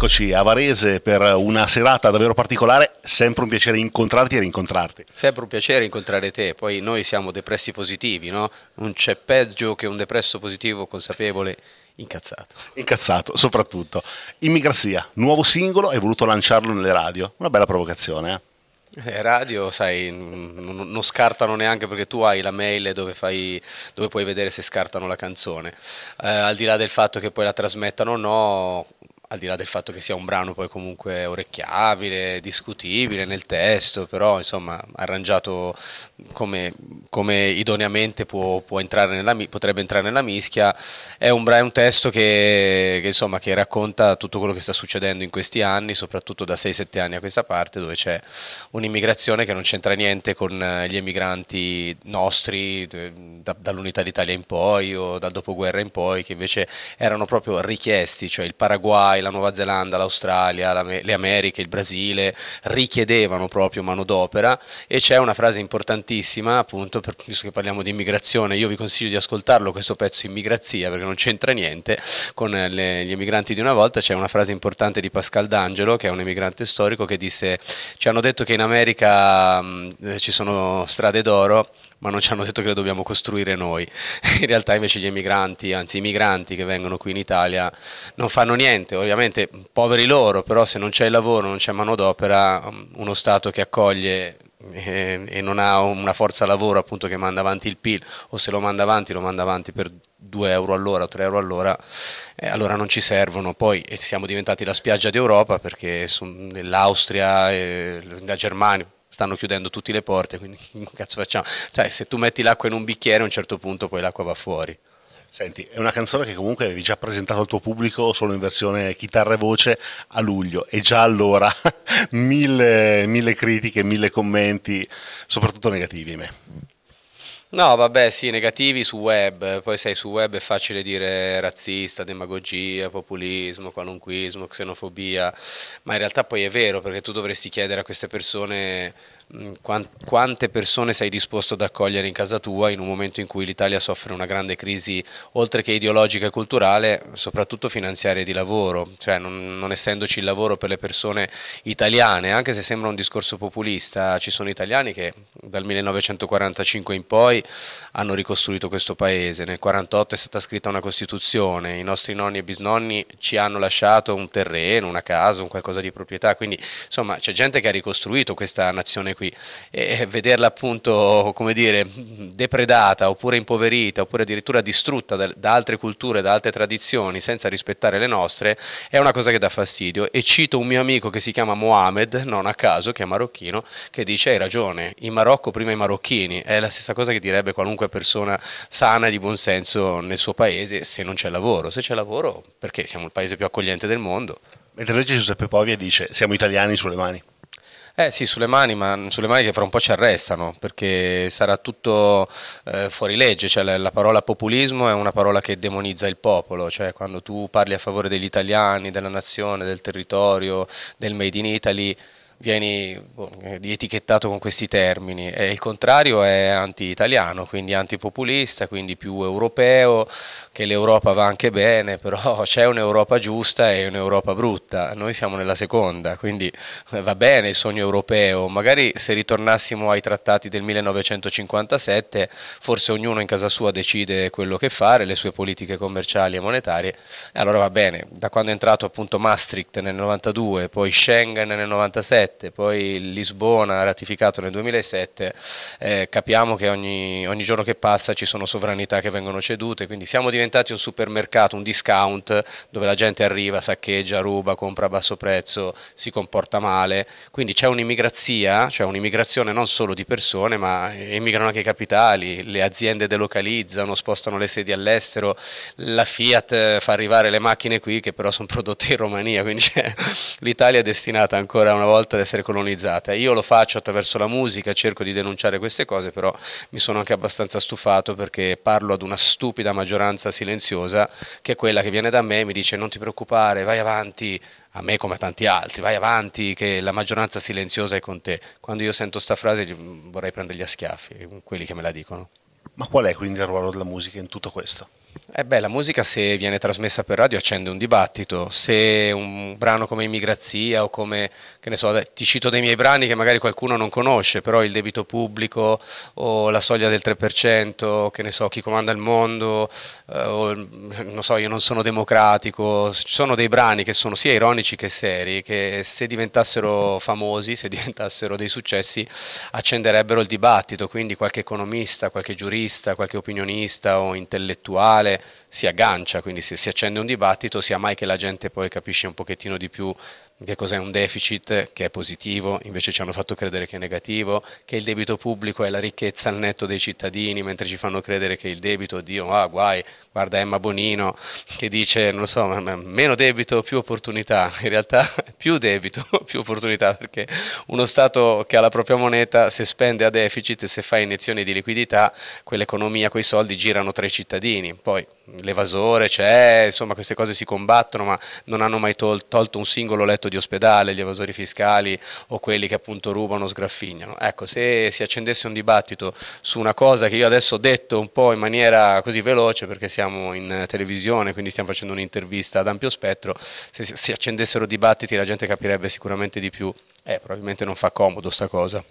Eccoci a Varese per una serata davvero particolare, sempre un piacere incontrarti e rincontrarti. Sempre un piacere incontrare te, poi noi siamo depressi positivi, no? Non c'è peggio che un depresso positivo consapevole incazzato. Incazzato, soprattutto. Immigrazia, nuovo singolo, hai voluto lanciarlo nelle radio, una bella provocazione, eh? eh radio, sai, non, non scartano neanche perché tu hai la mail dove, fai, dove puoi vedere se scartano la canzone. Eh, al di là del fatto che poi la trasmettano o no, al di là del fatto che sia un brano poi comunque orecchiabile, discutibile nel testo, però insomma arrangiato come, come idoneamente può, può entrare nella, potrebbe entrare nella mischia, è un, è un testo che, che, insomma, che racconta tutto quello che sta succedendo in questi anni, soprattutto da 6-7 anni a questa parte, dove c'è un'immigrazione che non c'entra niente con gli emigranti nostri da, dall'unità d'Italia in poi o dal dopoguerra in poi, che invece erano proprio richiesti, cioè il Paraguay, Hawaii, la Nuova Zelanda, l'Australia, le Americhe, il Brasile richiedevano proprio manodopera e c'è una frase importantissima appunto, per, visto che parliamo di immigrazione, io vi consiglio di ascoltarlo questo pezzo Immigrazia perché non c'entra niente con eh, le, gli emigranti di una volta, c'è una frase importante di Pascal D'Angelo che è un emigrante storico che disse ci hanno detto che in America mh, mm, ci sono strade d'oro ma non ci hanno detto che le dobbiamo costruire noi. In realtà invece gli emigranti, anzi i migranti che vengono qui in Italia non fanno niente, ovviamente poveri loro, però se non c'è il lavoro, non c'è manodopera, um, uno Stato che accoglie eh, e, non ha una forza lavoro appunto che manda avanti il PIL o se lo manda avanti lo manda avanti per 2 euro all'ora o 3 euro all'ora eh, allora non ci servono poi eh, siamo diventati la spiaggia d'Europa perché l'Austria, eh, la Germania stanno chiudendo tutte le porte, quindi che cazzo facciamo? Cioè, se tu metti l'acqua in un bicchiere a un certo punto poi l'acqua va fuori. Senti, è una canzone che comunque avevi già presentato al tuo pubblico solo in versione chitarra e voce a luglio e già allora mille, mille critiche, mille commenti, soprattutto negativi. Me. No, vabbè, sì, negativi su web, poi sei su web è facile dire razzista, demagogia, populismo, qualunquismo, xenofobia, ma in realtà poi è vero perché tu dovresti chiedere a queste persone Mm, quante persone sei disposto ad accogliere in casa tua in un momento in cui l'Italia soffre una grande crisi oltre che ideologica e culturale, soprattutto finanziaria e di lavoro, cioè non, non essendoci il lavoro per le persone italiane, anche se sembra un discorso populista, ci sono italiani che dal 1945 in poi hanno ricostruito questo paese, nel 1948 è stata scritta una Costituzione, i nostri nonni e bisnonni ci hanno lasciato un terreno, una casa, un qualcosa di proprietà, quindi insomma c'è gente che ha ricostruito questa nazione qui, e vederla appunto, come dire, depredata oppure impoverita oppure addirittura distrutta da, da altre culture, da altre tradizioni, senza rispettare le nostre, è una cosa che dà fastidio. E cito un mio amico che si chiama Mohamed, non a caso, che è marocchino, che dice hai ragione, in Marocco prima i marocchini, è la stessa cosa che direbbe qualunque persona sana e di buon senso nel suo paese se non c'è lavoro, se c'è lavoro perché siamo il paese più accogliente del mondo. Mentre invece Giuseppe Povia dice siamo italiani sulle mani. Eh sì, sulle mani, ma sulle mani che fra un po' ci arrestano, perché sarà tutto eh, fuori legge, cioè, la, la, parola populismo è una parola che demonizza il popolo, cioè quando tu parli a favore degli italiani, della nazione, del territorio, del Made in Italy, Boh, vieni etichettato con questi termini e il contrario è anti-italiano, quindi antipopulista, quindi più europeo, che l'Europa va anche bene, però c'è un'Europa giusta e un'Europa brutta, noi siamo nella seconda, quindi va bene il sogno europeo, magari se ritornassimo ai trattati del 1957 forse ognuno in casa sua decide quello che fare, le sue politiche commerciali e monetarie, e allora va bene, da quando è entrato appunto Maastricht nel 92, poi Schengen nel 97, 2007, poi Lisbona ratificato nel 2007, eh, capiamo che ogni, ogni, giorno che passa ci sono sovranità che vengono cedute, quindi siamo diventati un supermercato, un discount, dove la gente arriva, saccheggia, ruba, compra a basso prezzo, si comporta male, quindi c'è un'immigrazia, cioè un'immigrazione non solo di persone, ma emigrano anche i capitali, le aziende delocalizzano, spostano le sedi all'estero, la Fiat eh, fa arrivare le macchine qui che però sono prodotte in Romania, quindi l'Italia è destinata ancora una volta ad essere colonizzata. Io lo faccio attraverso la musica, cerco di denunciare queste cose, però mi sono anche abbastanza stufato perché parlo ad una stupida maggioranza silenziosa che è quella che viene da me e mi dice non ti preoccupare, vai avanti, a me come a tanti altri, vai avanti che la maggioranza silenziosa è con te. Quando io sento questa frase mm, vorrei prendergli a schiaffi, quelli che me la dicono. Ma qual è quindi il ruolo della musica in tutto questo? Eh beh, la musica se viene trasmessa per radio accende un dibattito, se un brano come Immigrazia o come, che ne so, ti cito dei miei brani che magari qualcuno non conosce, però il debito pubblico o la soglia del 3%, che ne so, chi comanda il mondo, eh, o, non so, io non sono democratico, ci sono dei brani che sono sia ironici che seri, che se diventassero famosi, se diventassero dei successi, accenderebbero il dibattito, quindi qualche economista, qualche giurista, qualche opinionista o intellettuale, quale si aggancia, quindi se si accende un dibattito sia mai che la gente poi capisce un pochettino di più che cos'è un deficit che è positivo, invece ci hanno fatto credere che è negativo, che il debito pubblico è la ricchezza al netto dei cittadini, mentre ci fanno credere che il debito, Dio, ah guai, guarda Emma Bonino che dice, non so, meno debito, più opportunità, in realtà più debito, più opportunità, perché uno Stato che ha la propria moneta, se spende a deficit se fa iniezioni di liquidità, quell'economia, quei soldi girano tra i cittadini, poi l'evasore c'è, insomma queste cose si combattono, ma non hanno mai tol- tolto un singolo letto di ospedale, gli evasori fiscali o quelli che appunto rubano, sgraffignano. Ecco, se si accendesse un dibattito su una cosa che io adesso ho detto un po' in maniera così veloce, perché siamo in televisione, quindi stiamo facendo un'intervista ad ampio spettro, se si accendessero dibattiti la gente capirebbe sicuramente di più. Eh, probabilmente non fa comodo sta cosa.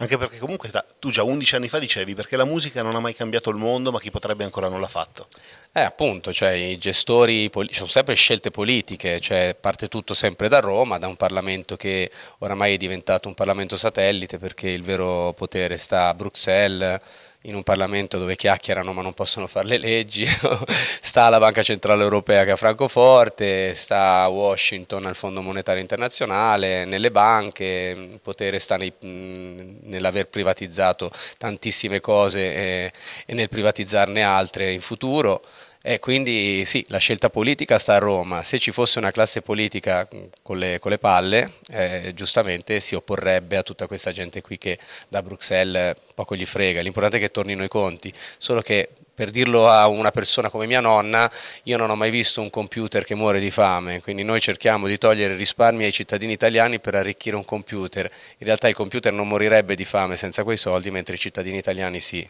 Anche perché comunque da, tu già 11 anni fa dicevi perché la musica non ha mai cambiato il mondo, ma chi potrebbe ancora non l'ha fatto. Eh appunto, cioè, i gestori sono sempre scelte politiche, cioè, parte tutto sempre da Roma, da un Parlamento che oramai è diventato un Parlamento satellite perché il vero potere sta a Bruxelles in un Parlamento dove chiacchierano ma non possono fare le leggi, sta la Banca Centrale Europea che è a Francoforte, sta a Washington al Fondo Monetario Internazionale, nelle banche, il potere sta nell'aver privatizzato tantissime cose e, e nel privatizzarne altre in futuro. E eh, quindi sì, la scelta politica sta a Roma. Se ci fosse una classe politica mm, con le, con le palle, eh, giustamente si opporrebbe a tutta questa gente qui che da Bruxelles poco gli frega. L'importante è che tornino i conti, solo che per dirlo a una persona come mia nonna, io non ho mai visto un computer che muore di fame, quindi noi cerchiamo di togliere risparmi ai cittadini italiani per arricchire un computer. In realtà il computer non morirebbe di fame senza quei soldi, mentre i cittadini italiani sì.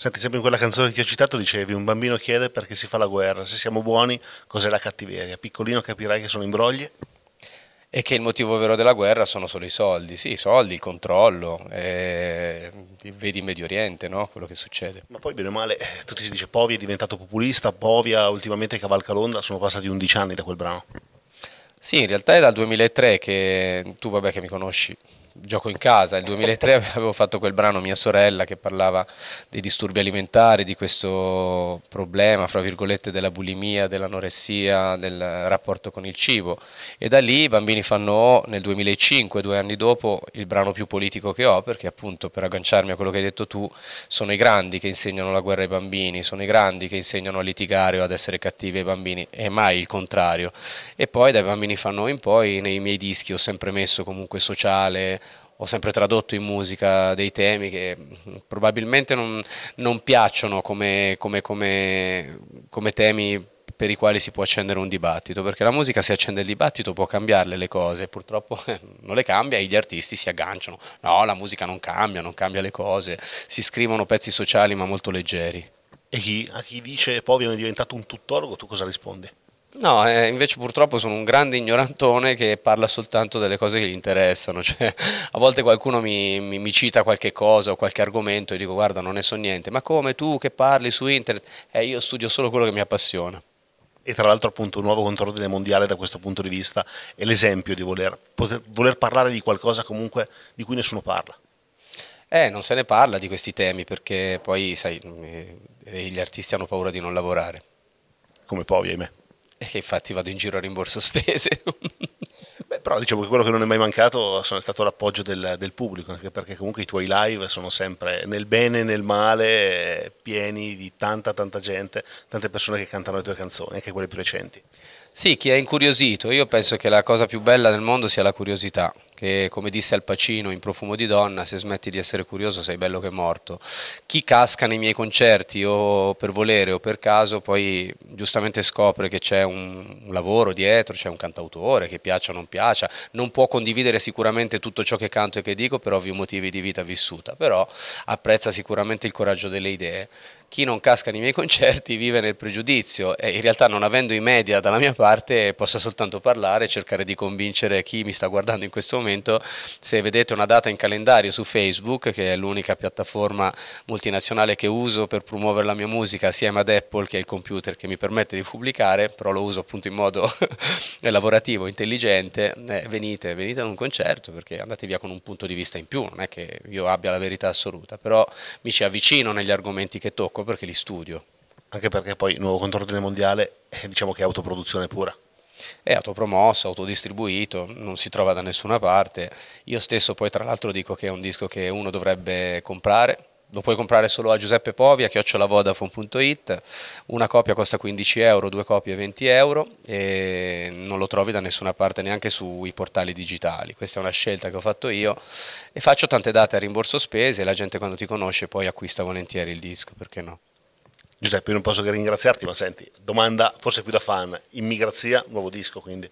Senti, sempre in quella canzone che ti ho citato dicevi un bambino chiede perché si fa la guerra, se siamo buoni cos'è la cattiveria? Piccolino capirai che sono imbrogli? E che il motivo vero della guerra sono solo i soldi, sì, i soldi, il controllo, eh, vedi in Medio Oriente no? quello che succede. Ma poi bene o male, eh, tutti si dice Povia è diventato populista, Povia ultimamente cavalca l'onda, sono passati 11 anni da quel brano. Sì, in realtà è dal 2003 che tu, vabbè, che mi conosci, gioco in casa, nel 2003 avevo fatto quel brano Mia sorella che parlava dei disturbi alimentari, di questo problema, fra virgolette, della bulimia, dell'anoressia, del rapporto con il cibo e da lì i bambini fanno nel 2005, due anni dopo, il brano più politico che ho perché appunto per agganciarmi a quello che hai detto tu sono i grandi che insegnano la guerra ai bambini, sono i grandi che insegnano a litigare o ad essere cattivi ai bambini e mai il contrario e poi dai bambini fanno in poi nei miei dischi ho sempre messo comunque sociale, ho sempre tradotto in musica dei temi che probabilmente non, non piacciono come, come, come, come temi per i quali si può accendere un dibattito, perché la musica se accende il dibattito, può cambiarle le cose, purtroppo non le cambia e gli artisti si agganciano. No, la musica non cambia, non cambia le cose, si scrivono pezzi sociali ma molto leggeri. E chi, a chi dice poi è diventato un tuttologo, tu cosa rispondi? No, eh, invece purtroppo sono un grande ignorantone che parla soltanto delle cose che gli interessano, cioè, a volte qualcuno mi, mi, mi, cita qualche cosa o qualche argomento e dico guarda non ne so niente, ma come tu che parli su internet? Eh, io studio solo quello che mi appassiona. E tra l'altro appunto un nuovo controllo del mondiale da questo punto di vista è l'esempio di voler, poter, voler parlare di qualcosa comunque di cui nessuno parla. Eh, non se ne parla di questi temi perché poi sai, eh, gli artisti hanno paura di non lavorare. Come poi, ahimè. E che infatti vado in giro a rimborso spese. Beh, però diciamo che quello che non è mai mancato è stato l'appoggio del, del, pubblico, perché comunque i tuoi live sono sempre nel bene e nel male, pieni di tanta tanta gente, tante persone che cantano le tue canzoni, anche quelle più recenti. Sì, chi è incuriosito, io penso che la cosa più bella del mondo sia la curiosità che come disse Al Pacino in Profumo di Donna, se smetti di essere curioso sei bello che è morto. Chi casca nei miei concerti o per volere o per caso poi giustamente scopre che c'è un, un lavoro dietro, c'è un cantautore che piaccia o non piaccia, non può condividere sicuramente tutto ciò che canto e che dico per ovvi motivi di vita vissuta, però apprezza sicuramente il coraggio delle idee chi non casca nei miei concerti vive nel pregiudizio e in realtà non avendo i media dalla mia parte possa soltanto parlare e cercare di convincere chi mi sta guardando in questo momento momento se vedete una data in calendario su Facebook, che è l'unica piattaforma multinazionale che uso per promuovere la mia musica assieme ad Apple, che è il computer che mi permette di pubblicare, però lo uso appunto in modo lavorativo, intelligente, eh, venite, venite ad un concerto perché andate via con un punto di vista in più, non è che io abbia la verità assoluta, però mi ci avvicino negli argomenti che tocco perché li studio. Anche perché poi il nuovo controllo mondiale è diciamo che è autoproduzione pura è autopromosso, autodistribuito, non si trova da nessuna parte. Io stesso poi tra l'altro dico che è un disco che uno dovrebbe comprare, lo puoi comprare solo a Giuseppe Povia, chiocciolavodafone.it, una copia costa 15 euro, due copie 20 euro e non lo trovi da nessuna parte neanche sui portali digitali, questa è una scelta che ho fatto io e faccio tante date a rimborso spese e la gente quando ti conosce poi acquista volentieri il disco, perché no? Giuseppe, io non posso che ringraziarti, ma senti, domanda forse più da fan, immigrazia, nuovo disco quindi.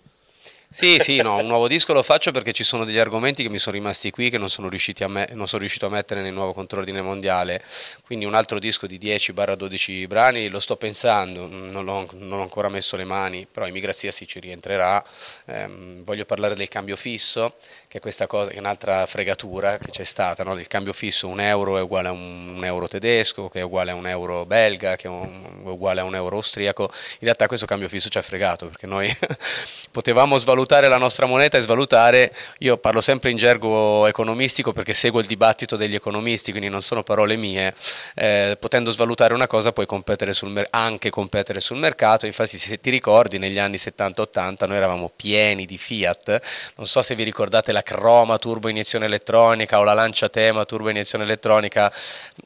Sì, sì, no, un nuovo disco lo faccio perché ci sono degli argomenti che mi sono rimasti qui che non sono, a me- non sono riuscito a mettere nel nuovo contrordine mondiale, quindi un altro disco di 10-12 brani lo sto pensando, non, ho, non ho ancora messo le mani, però Emigrazia sì ci rientrerà, ehm, voglio parlare del cambio fisso, che è questa cosa, che è un'altra fregatura che c'è stata, no? del cambio fisso, un euro è uguale a un, un, euro tedesco, che è uguale a un euro belga, che è, un, è uguale a un euro austriaco, in realtà questo cambio fisso ci ha fregato perché noi potevamo svalutare svalutare la nostra moneta e svalutare, io parlo sempre in gergo economistico perché seguo il dibattito degli economisti, quindi non sono parole mie, eh, potendo svalutare una cosa puoi competere anche competere sul mercato, infatti se ti ricordi negli anni 70-80 noi eravamo pieni di Fiat, non so se vi ricordate la Croma turbo iniezione elettronica o la Lancia Tema turbo iniezione elettronica,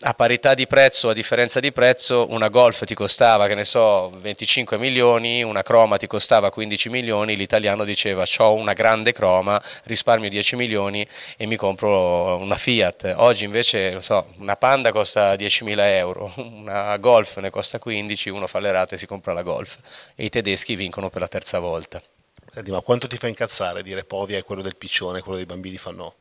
a parità di prezzo, a differenza di prezzo, una Golf ti costava, che ne so, 25 milioni, una Croma ti costava 15 milioni, l'italiano diceva diceva ho una grande croma, risparmio 10 milioni e mi compro una Fiat. Oggi invece so, una Panda costa 10 mila euro, una Golf ne costa 15, uno fa le rate e si compra la Golf. E i tedeschi vincono per la terza volta. Senti, ma quanto ti fa incazzare dire Povia è quello del piccione, quello dei bambini fa no?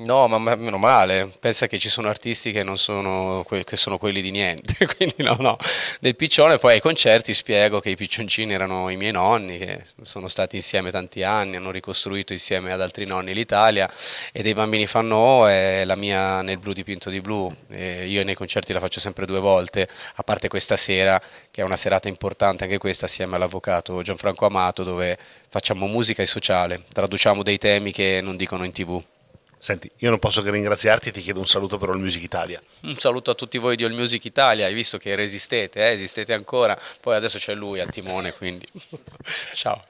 No, ma, meno male, pensa che ci sono artisti che non sono, que- che sono quelli di niente, quindi no, no, del piccione, poi ai concerti spiego che i piccioncini erano i miei nonni, che sono stati insieme tanti anni, hanno ricostruito insieme ad altri nonni l'Italia e dei bambini fanno oh, è la mia nel blu dipinto di blu, e io nei concerti la faccio sempre due volte, a parte questa sera, che è una serata importante anche questa, assieme all'avvocato Gianfranco Amato, dove facciamo musica e sociale, traduciamo dei temi che non dicono in tv. Senti, io non posso che ringraziarti e ti chiedo un saluto per All Music Italia. Un saluto a tutti voi di All Music Italia, hai visto che resistete, eh? esistete ancora, poi adesso c'è lui al timone, quindi ciao.